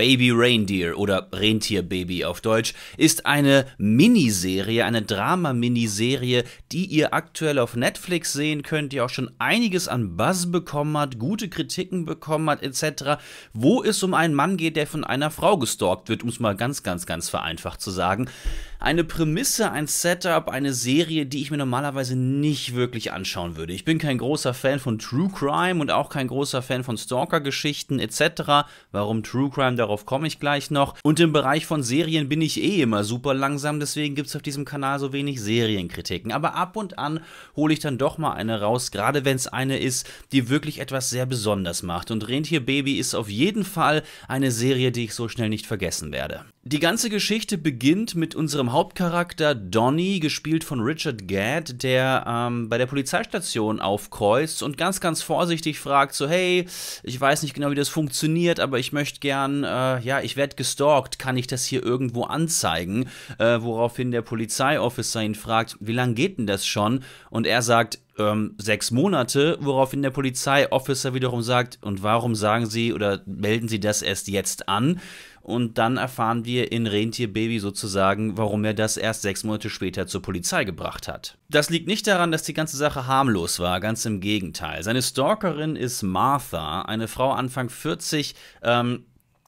Baby Reindeer oder Rentierbaby auf Deutsch ist eine Miniserie, eine Drama-Miniserie, die ihr aktuell auf Netflix sehen könnt, die auch schon einiges an Buzz bekommen hat, gute Kritiken bekommen hat, etc., wo es um einen Mann geht, der von einer Frau gestalkt wird, um es mal ganz, ganz, ganz vereinfacht zu sagen. Eine Prämisse, ein Setup, eine Serie, die ich mir normalerweise nicht wirklich anschauen würde. Ich bin kein großer Fan von True Crime und auch kein großer Fan von Stalker-Geschichten etc. Warum True Crime darauf darauf komme ich gleich noch. Und im Bereich von Serien bin ich eh immer super langsam, deswegen gibt es auf diesem Kanal so wenig Serienkritiken. Aber ab und an hole ich dann doch mal eine raus, gerade wenn es eine ist, die wirklich etwas sehr besonders macht. Und Rentier Baby ist auf jeden Fall eine Serie, die ich so schnell nicht vergessen werde. Die ganze Geschichte beginnt mit unserem Hauptcharakter Donny, gespielt von Richard Gadd, der ähm, bei der Polizeistation aufkreuzt und ganz, ganz vorsichtig fragt, so hey, ich weiß nicht genau, wie das funktioniert, aber ich möchte gern, äh, ja, ich werde gestalkt, kann ich das hier irgendwo anzeigen? Äh, woraufhin der Polizeiofficer ihn fragt, wie lange geht denn das schon? Und er sagt, ähm, sechs Monate, woraufhin der Polizeiofficer wiederum sagt, und warum sagen Sie oder melden Sie das erst jetzt an? und dann erfahren wir in Rentierbaby sozusagen, warum er das erst sechs Monate später zur Polizei gebracht hat. Das liegt nicht daran, dass die ganze Sache harmlos war, ganz im Gegenteil. Seine Stalkerin ist Martha, eine Frau Anfang 40, ähm,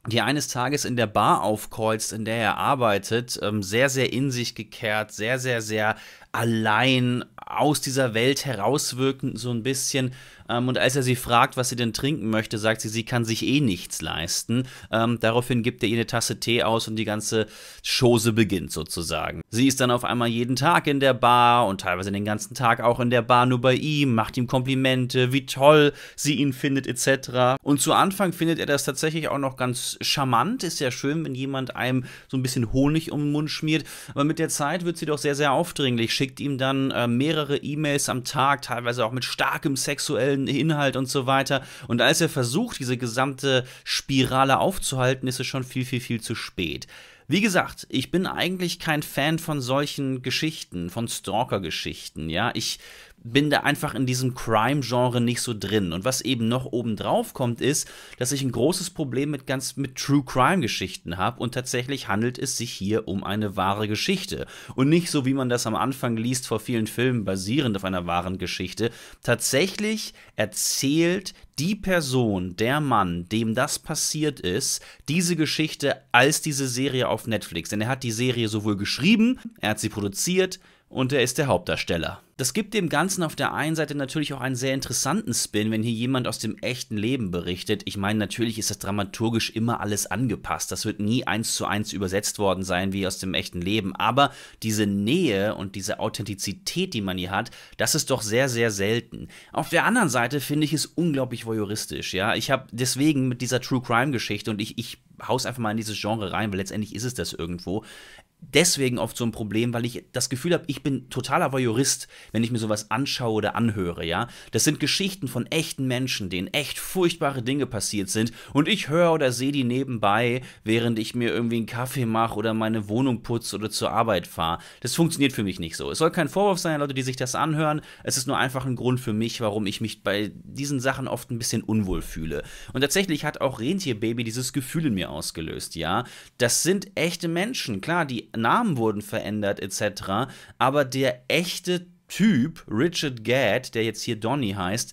die eines Tages in der Bar aufkreuzt, in der er arbeitet, ähm, sehr, sehr in sich gekehrt, sehr, sehr, sehr allein aus dieser Welt herauswirken, so ein bisschen. Ähm, und als er sie fragt, was sie denn trinken möchte, sagt sie, sie kann sich eh nichts leisten. Ähm, daraufhin gibt er ihr eine Tasse Tee aus und die ganze Chose beginnt sozusagen. Sie ist dann auf einmal jeden Tag in der Bar und teilweise den ganzen Tag auch in der Bar nur bei ihm, macht ihm Komplimente, wie toll sie ihn findet etc. Und zu Anfang findet er das tatsächlich auch noch ganz charmant. Ist ja schön, wenn jemand einem so ein bisschen Honig um den Mund schmiert. Aber mit der Zeit wird sie doch sehr, sehr aufdringlich schickt ihm dann äh, mehrere E-Mails am Tag, teilweise auch mit starkem sexuellen Inhalt und so weiter. Und als er versucht, diese gesamte Spirale aufzuhalten, ist es schon viel, viel, viel zu spät. Wie gesagt, ich bin eigentlich kein Fan von solchen Geschichten, von Stalker-Geschichten, ja. Ich bin da einfach in diesem Crime-Genre nicht so drin. Und was eben noch obendrauf kommt, ist, dass ich ein großes Problem mit ganz mit True-Crime-Geschichten habe und tatsächlich handelt es sich hier um eine wahre Geschichte. Und nicht so, wie man das am Anfang liest vor vielen Filmen, basierend auf einer wahren Geschichte. Tatsächlich erzählt die Person, der Mann, dem das passiert ist, diese Geschichte als diese Serie auf Netflix. Denn er hat die Serie sowohl geschrieben, er hat sie produziert, und er ist der Hauptdarsteller. Das gibt dem Ganzen auf der einen Seite natürlich auch einen sehr interessanten Spin, wenn hier jemand aus dem echten Leben berichtet. Ich meine, natürlich ist das dramaturgisch immer alles angepasst. Das wird nie eins zu eins übersetzt worden sein wie aus dem echten Leben. Aber diese Nähe und diese Authentizität, die man hier hat, das ist doch sehr, sehr selten. Auf der anderen Seite finde ich es unglaublich voyeuristisch. Ja, ich habe deswegen mit dieser True Crime Geschichte und ich, ich haus einfach mal in dieses Genre rein, weil letztendlich ist es das irgendwo deswegen oft so ein Problem, weil ich das Gefühl habe, ich bin totaler Voyeurist, wenn ich mir sowas anschaue oder anhöre, ja. Das sind Geschichten von echten Menschen, denen echt furchtbare Dinge passiert sind und ich höre oder sehe die nebenbei, während ich mir irgendwie einen Kaffee mache oder meine Wohnung putze oder zur Arbeit fahre. Das funktioniert für mich nicht so. Es soll kein Vorwurf sein Leute, die sich das anhören. Es ist nur einfach ein Grund für mich, warum ich mich bei diesen Sachen oft ein bisschen unwohl fühle. Und tatsächlich hat auch Rentierbaby dieses Gefühl in mir ausgelöst, ja. Das sind echte Menschen, klar, die Namen wurden verändert etc. Aber der echte Typ, Richard Gadd, der jetzt hier Donny heißt,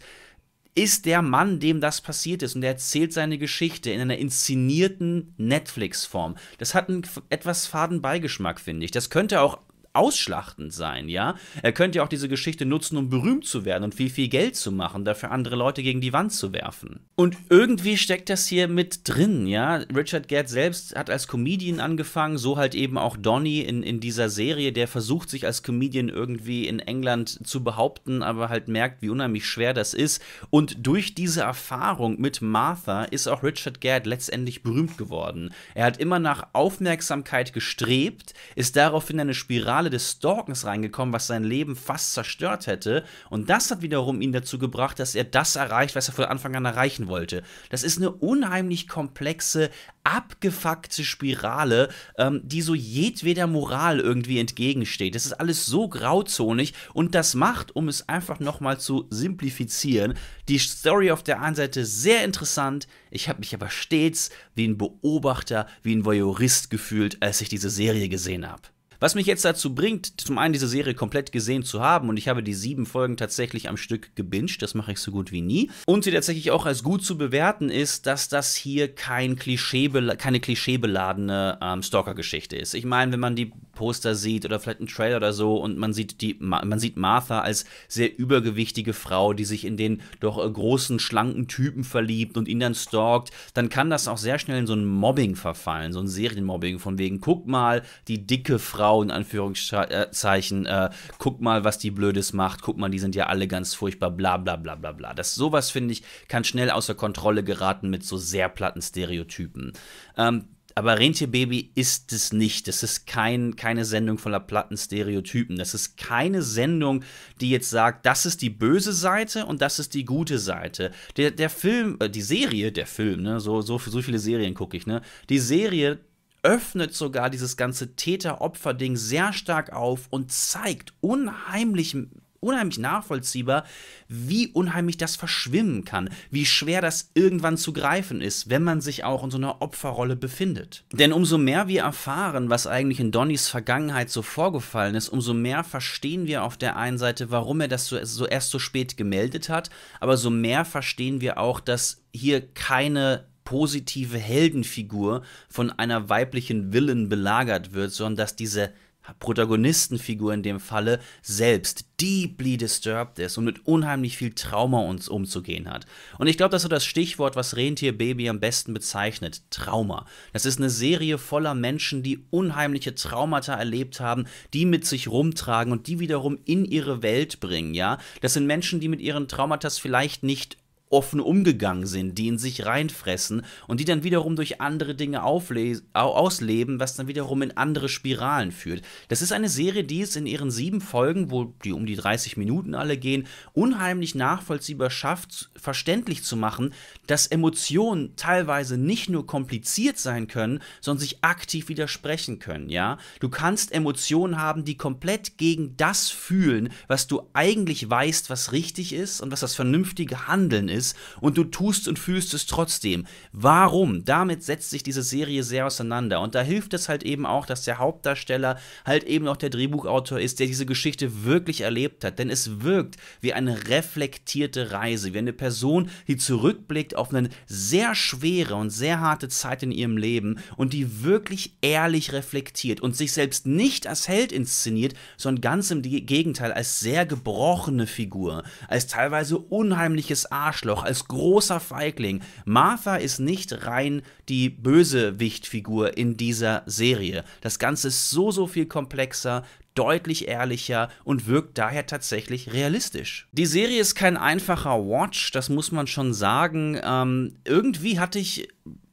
ist der Mann, dem das passiert ist und er erzählt seine Geschichte in einer inszenierten Netflix-Form. Das hat einen etwas faden Beigeschmack, finde ich. Das könnte auch ausschlachtend sein, ja? Er könnte ja auch diese Geschichte nutzen, um berühmt zu werden und viel, viel Geld zu machen, dafür andere Leute gegen die Wand zu werfen. Und irgendwie steckt das hier mit drin, ja? Richard Gerd selbst hat als Comedian angefangen, so halt eben auch Donny in, in dieser Serie, der versucht, sich als Comedian irgendwie in England zu behaupten, aber halt merkt, wie unheimlich schwer das ist. Und durch diese Erfahrung mit Martha ist auch Richard Gerd letztendlich berühmt geworden. Er hat immer nach Aufmerksamkeit gestrebt, ist daraufhin eine Spirale Spirale des Stalkens reingekommen, was sein Leben fast zerstört hätte. Und das hat wiederum ihn dazu gebracht, dass er das erreicht, was er von Anfang an erreichen wollte. Das ist eine unheimlich komplexe, abgefuckte Spirale, ähm, die so jedweder Moral irgendwie entgegensteht. Das ist alles so grauzonig und das macht, um es einfach nochmal zu simplifizieren, die Story auf der einen Seite sehr interessant. Ich habe mich aber stets wie ein Beobachter, wie ein Voyeurist gefühlt, als ich diese Serie gesehen habe. Was mich jetzt dazu bringt, zum einen diese Serie komplett gesehen zu haben und ich habe die sieben Folgen tatsächlich am Stück gebinged, das mache ich so gut wie nie. Und sie tatsächlich auch als gut zu bewerten ist, dass das hier kein Klischee, keine klischeebeladene ähm, Stalker-Geschichte ist. Ich meine, wenn man die Poster sieht oder vielleicht einen Trailer oder so und man sieht die man sieht Martha als sehr übergewichtige Frau, die sich in den doch äh, großen schlanken Typen verliebt und ihn dann stalkt, dann kann das auch sehr schnell in so ein Mobbing verfallen, so ein Serienmobbing von wegen guck mal die dicke Frau in Anführungszeichen, äh, guck mal was die blödes macht, guck mal die sind ja alle ganz furchtbar, bla bla bla bla bla. Das sowas finde ich kann schnell außer Kontrolle geraten mit so sehr platten Stereotypen. Ähm, aber Rentierbaby ist es nicht. Das ist kein, keine Sendung voller Plattenstereotypen. Das ist keine Sendung, die jetzt sagt, das ist die böse Seite und das ist die gute Seite. Der, der Film, äh, die Serie, der Film, ne, so, so, so viele Serien gucke ich, ne? Die Serie öffnet sogar dieses ganze Täter-Opfer-Ding sehr stark auf und zeigt unheimlich unheimlich nachvollziehbar, wie unheimlich das verschwimmen kann, wie schwer das irgendwann zu greifen ist, wenn man sich auch in so einer Opferrolle befindet. Denn umso mehr wir erfahren, was eigentlich in Donnys Vergangenheit so vorgefallen ist, umso mehr verstehen wir auf der einen Seite, warum er das so, so erst so spät gemeldet hat, aber so mehr verstehen wir auch, dass hier keine positive Heldenfigur von einer weiblichen Villen belagert wird, sondern dass diese Protagonistenfigur in dem Falle selbst deeply disturbed ist und mit unheimlich viel Trauma uns umzugehen hat. Und ich glaube, das ist so das Stichwort, was Rentierbaby am besten bezeichnet, Trauma. Das ist eine Serie voller Menschen, die unheimliche Traumata erlebt haben, die mit sich rumtragen und die wiederum in ihre Welt bringen, ja? Das sind Menschen, die mit ihren Traumata vielleicht nicht offen umgegangen sind, die in sich reinfressen und die dann wiederum durch andere Dinge ausleben, was dann wiederum in andere Spiralen führt. Das ist eine Serie, die es in ihren sieben Folgen, wo die um die 30 Minuten alle gehen, unheimlich nachvollziehbar schafft, verständlich zu machen, dass Emotionen teilweise nicht nur kompliziert sein können, sondern sich aktiv widersprechen können, ja? Du kannst Emotionen haben, die komplett gegen das fühlen, was du eigentlich weißt, was richtig ist und was das vernünftige Handeln ist ist und du tust und fühlst es trotzdem. Warum? Damit setzt sich diese Serie sehr auseinander. Und da hilft es halt eben auch, dass der Hauptdarsteller halt eben auch der Drehbuchautor ist, der diese Geschichte wirklich erlebt hat. Denn es wirkt wie eine reflektierte Reise, wie eine Person, die zurückblickt auf eine sehr schwere und sehr harte Zeit in ihrem Leben und die wirklich ehrlich reflektiert und sich selbst nicht als Held inszeniert, sondern ganz im Gegenteil als sehr gebrochene Figur, als teilweise unheimliches Arschloch Arschloch, als großer Feigling. Martha ist nicht rein die Bösewichtfigur in dieser Serie. Das Ganze ist so, so viel komplexer, deutlich ehrlicher und wirkt daher tatsächlich realistisch. Die Serie ist kein einfacher Watch, das muss man schon sagen. Ähm, irgendwie hatte ich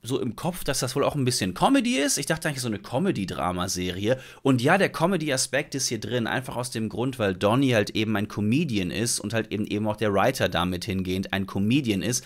so im Kopf, dass das wohl auch ein bisschen Comedy ist. Ich dachte eigentlich so eine Comedy-Drama-Serie. Und ja, der Comedy-Aspekt ist hier drin, einfach aus dem Grund, weil Donny halt eben ein Comedian ist und halt eben eben auch der Writer damit hingehend ein Comedian ist.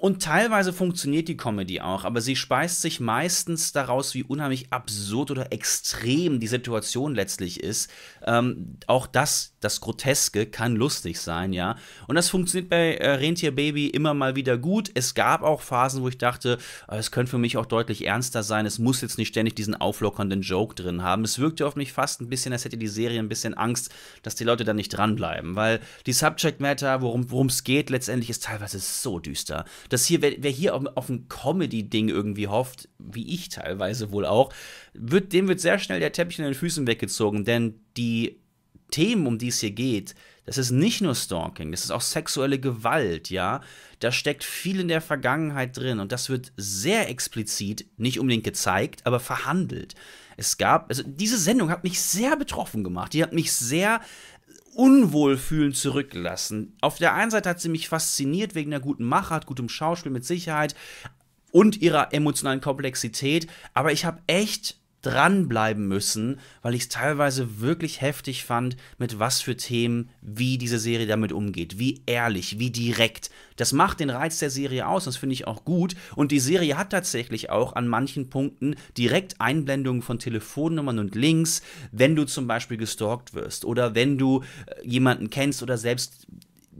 Und teilweise funktioniert die Comedy auch, aber sie speist sich meistens daraus, wie unheimlich absurd oder extrem die Situation letztlich ist. Ähm, auch das, das Groteske, kann lustig sein, ja. Und das funktioniert bei äh, Rentier Baby immer mal wieder gut. Es gab auch Phasen, wo ich dachte, ah, es könnte für mich auch deutlich ernster sein. Es muss jetzt nicht ständig diesen auflockernden Joke drin haben. Es wirkte auf mich fast ein bisschen, als hätte die Serie ein bisschen Angst, dass die Leute da nicht dranbleiben, weil die Subject Matter, worum es geht, letztendlich ist teilweise so düster dass hier, wer, wer hier auf, auf ein Comedy-Ding irgendwie hofft, wie ich teilweise wohl auch, wird, dem wird sehr schnell der Teppich in den Füßen weggezogen, denn die Themen, um die es hier geht, das ist nicht nur Stalking, das ist auch sexuelle Gewalt, ja. Da steckt viel in der Vergangenheit drin und das wird sehr explizit, nicht unbedingt gezeigt, aber verhandelt. Es gab, also diese Sendung hat mich sehr betroffen gemacht. Die hat mich sehr Unwohlfühlen zurückgelassen. Auf der einen Seite hat sie mich fasziniert wegen der guten Machart, gutem Schauspiel mit Sicherheit und ihrer emotionalen Komplexität, aber ich habe echt dranbleiben müssen, weil ich es teilweise wirklich heftig fand, mit was für Themen, wie diese Serie damit umgeht, wie ehrlich, wie direkt. Das macht den Reiz der Serie aus, das finde ich auch gut. Und die Serie hat tatsächlich auch an manchen Punkten direkt Einblendungen von Telefonnummern und Links, wenn du zum Beispiel gestalkt wirst oder wenn du äh, jemanden kennst oder selbst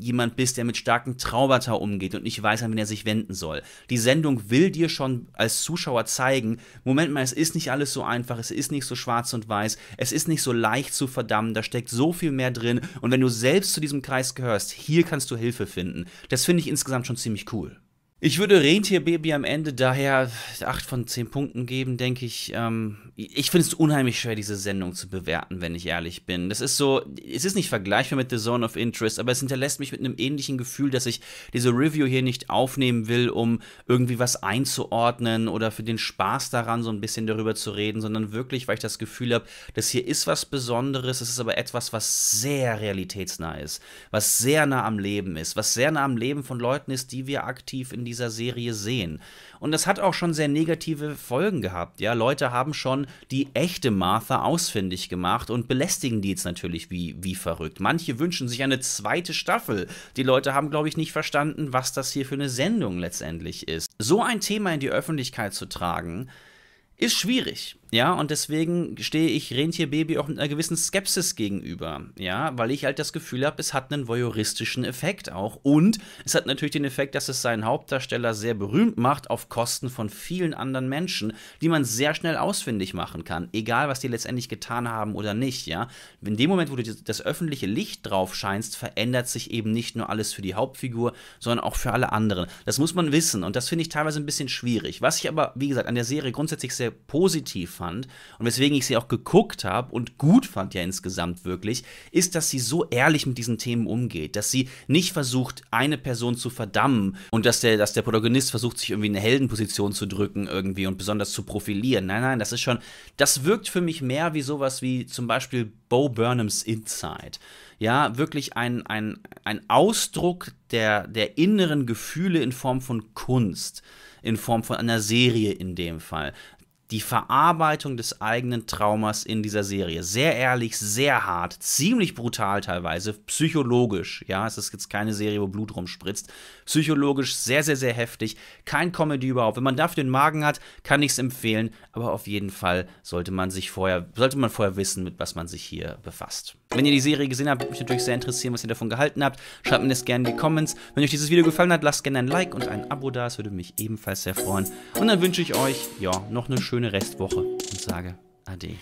jemand bist, der mit starken Traumata umgeht und nicht weiß, an wen er sich wenden soll. Die Sendung will dir schon als Zuschauer zeigen, Moment mal, es ist nicht alles so einfach, es ist nicht so schwarz und weiß, es ist nicht so leicht zu verdammen, da steckt so viel mehr drin und wenn du selbst zu diesem Kreis gehörst, hier kannst du Hilfe finden. Das finde ich insgesamt schon ziemlich cool. Ich würde Rentierbaby am Ende daher 8 von 10 Punkten geben, denke ich. Ähm, ich finde es unheimlich schwer, diese Sendung zu bewerten, wenn ich ehrlich bin. Das ist so, es ist nicht vergleichbar mit The Zone of Interest, aber es hinterlässt mich mit einem ähnlichen Gefühl, dass ich diese Review hier nicht aufnehmen will, um irgendwie was einzuordnen oder für den Spaß daran so ein bisschen darüber zu reden, sondern wirklich, weil ich das Gefühl habe, das hier ist was Besonderes, es ist aber etwas, was sehr realitätsnah ist, was sehr nah am Leben ist, was sehr nah am Leben von Leuten ist, die wir aktiv in die dieser Serie sehen. Und das hat auch schon sehr negative Folgen gehabt. Ja, Leute haben schon die echte Martha ausfindig gemacht und belästigen die jetzt natürlich wie, wie verrückt. Manche wünschen sich eine zweite Staffel. Die Leute haben, glaube ich, nicht verstanden, was das hier für eine Sendung letztendlich ist. So ein Thema in die Öffentlichkeit zu tragen, ist schwierig. Ja, und deswegen stehe ich Rentierbaby auch mit einer gewissen Skepsis gegenüber. Ja, weil ich halt das Gefühl habe, es hat einen voyeuristischen Effekt auch. Und es hat natürlich den Effekt, dass es seinen Hauptdarsteller sehr berühmt macht, auf Kosten von vielen anderen Menschen, die man sehr schnell ausfindig machen kann. Egal, was die letztendlich getan haben oder nicht. Ja, in dem Moment, wo du das öffentliche Licht drauf scheinst, verändert sich eben nicht nur alles für die Hauptfigur, sondern auch für alle anderen. Das muss man wissen. Und das finde ich teilweise ein bisschen schwierig. Was ich aber, wie gesagt, an der Serie grundsätzlich sehr positiv fand und weswegen ich sie auch geguckt habe und gut fand ja insgesamt wirklich, ist, dass sie so ehrlich mit diesen Themen umgeht, dass sie nicht versucht, eine Person zu verdammen und dass der, dass der Protagonist versucht, sich irgendwie in eine Heldenposition zu drücken irgendwie und besonders zu profilieren. Nein, nein, das ist schon, das wirkt für mich mehr wie sowas wie zum Beispiel Bo Burnhams Inside. Ja, wirklich ein, ein, ein Ausdruck der, der inneren Gefühle in Form von Kunst in Form von einer Serie in dem Fall die Verarbeitung des eigenen Traumas in dieser Serie. Sehr ehrlich, sehr hart, ziemlich brutal teilweise, psychologisch. Ja, es ist jetzt keine Serie, wo Blut rumspritzt, psychologisch sehr, sehr, sehr heftig. Kein Comedy überhaupt. Wenn man dafür den Magen hat, kann ich es empfehlen, aber auf jeden Fall sollte man sich vorher, sollte man vorher wissen, mit was man sich hier befasst. Wenn ihr die Serie gesehen habt, würde mich natürlich sehr interessieren, was ihr davon gehalten habt. Schreibt mir das gerne in die Comments. Wenn euch dieses Video gefallen hat, lasst gerne ein Like und ein Abo da. Es würde mich ebenfalls sehr freuen. Und dann wünsche ich euch, ja, noch eine schöne Restwoche und sage Ade.